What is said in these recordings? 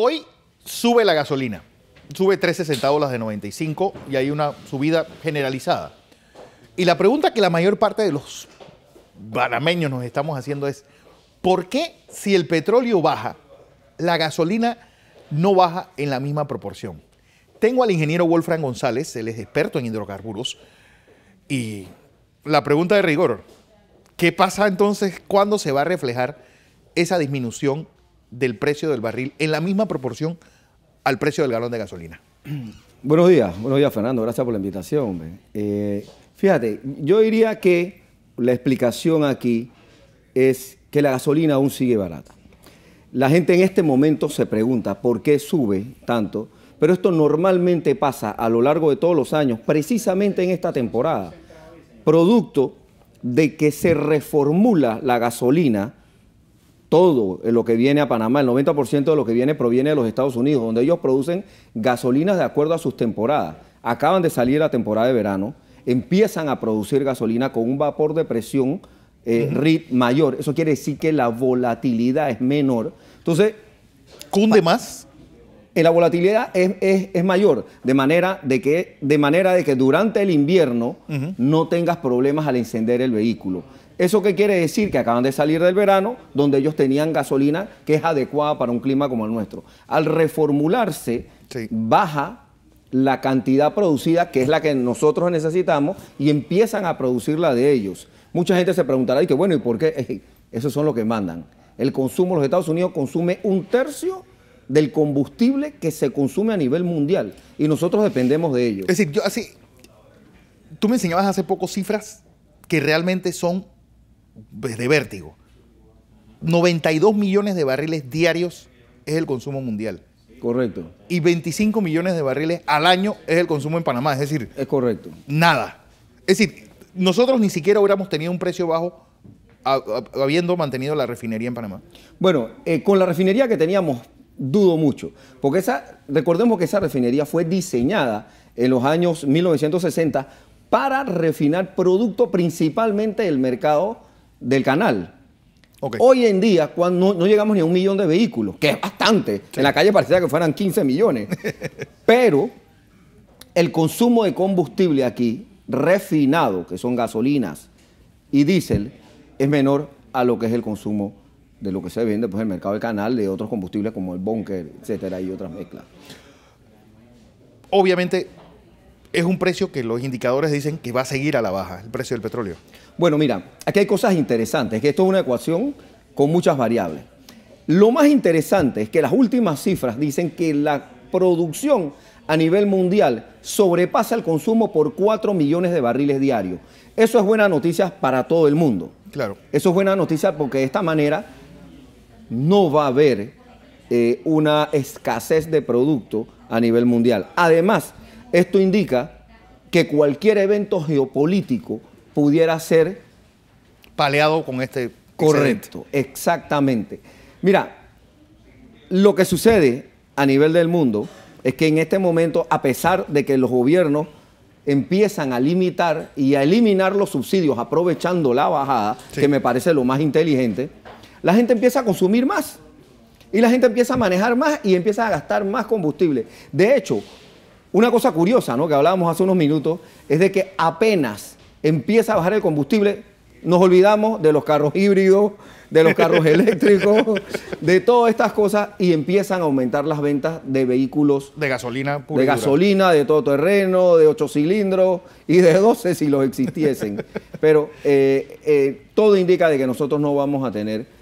Hoy sube la gasolina, sube 13 centavos las de 95 y hay una subida generalizada. Y la pregunta que la mayor parte de los panameños nos estamos haciendo es, ¿por qué si el petróleo baja, la gasolina no baja en la misma proporción? Tengo al ingeniero Wolfram González, él es experto en hidrocarburos, y la pregunta de rigor, ¿qué pasa entonces cuando se va a reflejar esa disminución del precio del barril en la misma proporción al precio del galón de gasolina. Buenos días, buenos días Fernando, gracias por la invitación. Eh, fíjate, yo diría que la explicación aquí es que la gasolina aún sigue barata. La gente en este momento se pregunta por qué sube tanto, pero esto normalmente pasa a lo largo de todos los años, precisamente en esta temporada, producto de que se reformula la gasolina todo lo que viene a Panamá, el 90% de lo que viene proviene de los Estados Unidos, donde ellos producen gasolinas de acuerdo a sus temporadas. Acaban de salir la temporada de verano, empiezan a producir gasolina con un vapor de presión eh, mayor. Eso quiere decir que la volatilidad es menor. Entonces... ¿Cunde más? Eh, la volatilidad es, mayor, de manera de que, durante el invierno no tengas problemas al encender el vehículo. ¿Eso qué quiere decir? Que acaban de salir del verano, donde ellos tenían gasolina que es adecuada para un clima como el nuestro. Al reformularse, baja la cantidad producida, que es la que nosotros necesitamos, y empiezan a producir la de ellos. Mucha gente se preguntará, y que bueno, ¿y por qué? Eso esos son los que mandan. El consumo, los Estados Unidos consume un tercio del combustible que se consume a nivel mundial y nosotros dependemos de ello. Es decir, yo así, tú me enseñabas hace poco cifras que realmente son pues, de vértigo. 92 millones de barriles diarios es el consumo mundial. Correcto. Y 25 millones de barriles al año es el consumo en Panamá, es decir, es correcto. Nada. Es decir, nosotros ni siquiera hubiéramos tenido un precio bajo habiendo mantenido la refinería en Panamá. Bueno, eh, con la refinería que teníamos dudo mucho. Porque esa, recordemos que esa refinería fue diseñada en los años 1960 para refinar producto principalmente del mercado del canal. Hoy en día, cuando no, llegamos ni a un millón de vehículos, que es bastante. En la calle parecía que fueran 15 millones. Pero el consumo de combustible aquí, refinado, que son gasolinas y diésel, es menor a lo que es el consumo de lo que se vende, pues el mercado del canal, de otros combustibles como el búnker, etcétera, y otras mezclas. Obviamente, es un precio que los indicadores dicen que va a seguir a la baja, el precio del petróleo. Bueno, mira, aquí hay cosas interesantes, que esto es una ecuación con muchas variables. Lo más interesante es que las últimas cifras dicen que la producción a nivel mundial sobrepasa el consumo por 4 millones de barriles diarios. Eso es buena noticia para todo el mundo. Claro. Eso es buena noticia porque de esta manera no va a haber eh, una escasez de producto a nivel mundial. Además, esto indica que cualquier evento geopolítico pudiera ser... Paleado con este... Correcto, exactamente. Mira, lo que sucede a nivel del mundo es que en este momento, a pesar de que los gobiernos empiezan a limitar y a eliminar los subsidios aprovechando la bajada, que me parece lo más inteligente, la gente empieza a consumir más. Y la gente empieza a manejar más y empieza a gastar más combustible. De hecho, una cosa curiosa, ¿no? Que hablábamos hace unos minutos, es de que apenas empieza a bajar el combustible, nos olvidamos de los carros híbridos, de los carros eléctricos, de todas estas cosas y empiezan a aumentar las ventas de vehículos. De gasolina pura De gasolina, de todo terreno, de ocho cilindros y de 12 si los existiesen. Pero eh, eh, todo indica de que nosotros no vamos a tener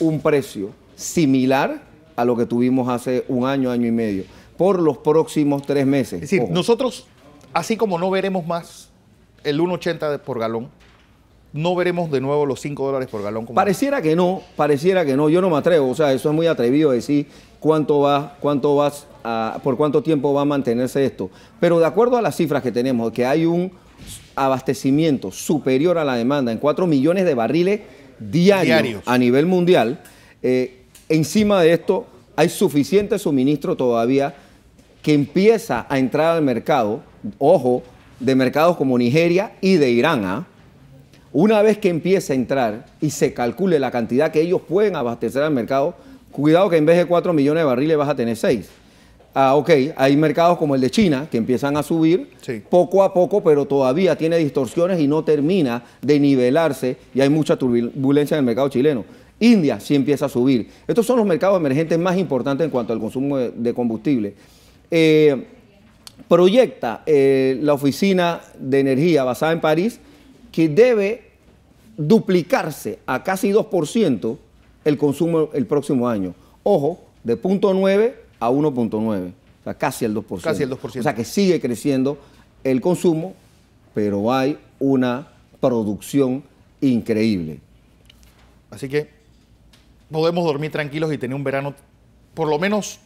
un precio similar a lo que tuvimos hace un año, año y medio, por los próximos tres meses. Es decir, nosotros, así como no veremos más el 1,80 por galón, no veremos de nuevo los 5 dólares por galón. pareciera que no, pareciera que no. Yo no me atrevo, o sea, eso es muy atrevido decir cuánto va, cuánto vas por cuánto tiempo va a mantenerse esto. Pero de acuerdo a las cifras que tenemos, que hay un abastecimiento superior a la demanda en 4 millones de barriles diario a nivel mundial. Eh, encima de esto, hay suficiente suministro todavía que empieza a entrar al mercado, ojo, de mercados como Nigeria y de Irán. ¿ah? Una vez que empieza a entrar y se calcule la cantidad que ellos pueden abastecer al mercado, cuidado que en vez de 4 millones de barriles vas a tener 6. Ah, ok, hay mercados como el de China que empiezan a subir poco a poco, pero todavía tiene distorsiones y no termina de nivelarse y hay mucha turbulencia en el mercado chileno. India sí empieza a subir. Estos son los mercados emergentes más importantes en cuanto al consumo de, combustible. Eh, proyecta eh, la Oficina de Energía basada en París que debe duplicarse a casi 2% el consumo el próximo año. Ojo, de 0.9 a 1.9, o sea, casi el 2%. Casi el 2%. O sea que sigue creciendo el consumo, pero hay una producción increíble. Así que podemos dormir tranquilos y tener un verano, por lo menos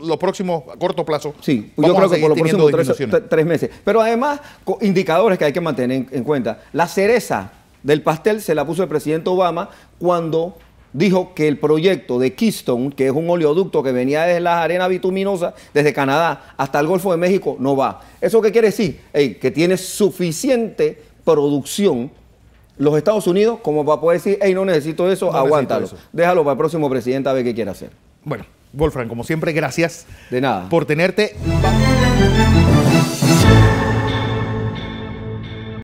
los próximos a corto plazo. Sí, yo creo que por lo menos tres, meses. Pero además, indicadores que hay que mantener en cuenta. La cereza del pastel se la puso el presidente Obama cuando dijo que el proyecto de Keystone, que es un oleoducto que venía desde las arenas bituminosas, desde Canadá hasta el Golfo de México, no va. ¿Eso qué quiere decir? Hey, que tiene suficiente producción los Estados Unidos como para poder decir, hey, no necesito eso, aguántalo. Déjalo para el próximo presidente a ver qué quiere hacer. Bueno, Wolfram, como siempre, gracias. De nada. Por tenerte.